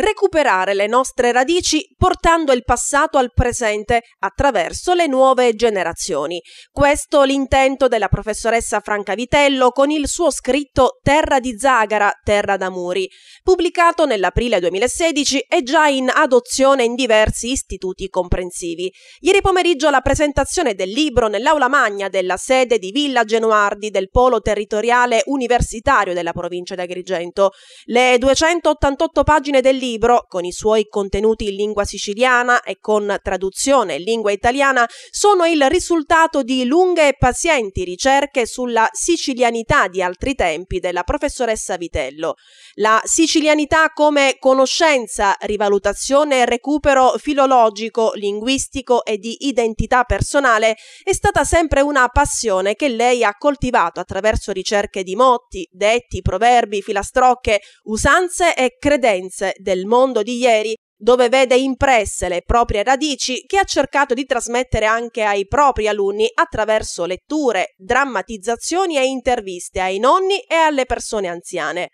recuperare le nostre radici portando il passato al presente attraverso le nuove generazioni. Questo l'intento della professoressa Franca Vitello con il suo scritto Terra di Zagara, Terra d'Amuri, pubblicato nell'aprile 2016 e già in adozione in diversi istituti comprensivi. Ieri pomeriggio la presentazione del libro nell'aula magna della sede di Villa Genuardi del Polo Territoriale Universitario della provincia di Agrigento. Le 288 pagine del libro libro, con i suoi contenuti in lingua siciliana e con traduzione in lingua italiana, sono il risultato di lunghe e pazienti ricerche sulla sicilianità di altri tempi della professoressa Vitello. La sicilianità come conoscenza, rivalutazione e recupero filologico, linguistico e di identità personale è stata sempre una passione che lei ha coltivato attraverso ricerche di motti, detti, proverbi, filastrocche, usanze e credenze del del mondo di ieri dove vede impresse le proprie radici che ha cercato di trasmettere anche ai propri alunni attraverso letture, drammatizzazioni e interviste ai nonni e alle persone anziane.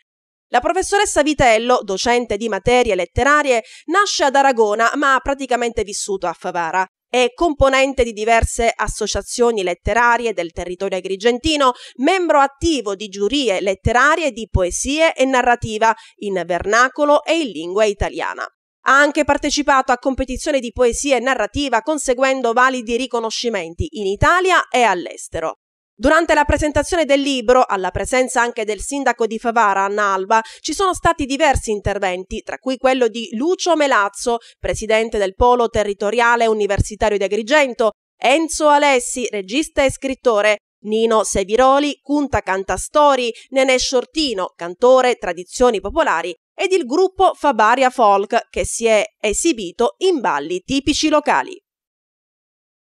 La professoressa Vitello, docente di materie letterarie, nasce ad Aragona ma ha praticamente vissuto a Favara. È componente di diverse associazioni letterarie del territorio agrigentino, membro attivo di giurie letterarie di poesie e narrativa in vernacolo e in lingua italiana. Ha anche partecipato a competizioni di poesia e narrativa conseguendo validi riconoscimenti in Italia e all'estero. Durante la presentazione del libro, alla presenza anche del sindaco di Favara, Anna ci sono stati diversi interventi, tra cui quello di Lucio Melazzo, presidente del Polo Territoriale Universitario di Agrigento, Enzo Alessi, regista e scrittore, Nino Seviroli, Cunta Cantastori, Nenè Shortino, cantore, tradizioni popolari, ed il gruppo Fabaria Folk, che si è esibito in balli tipici locali.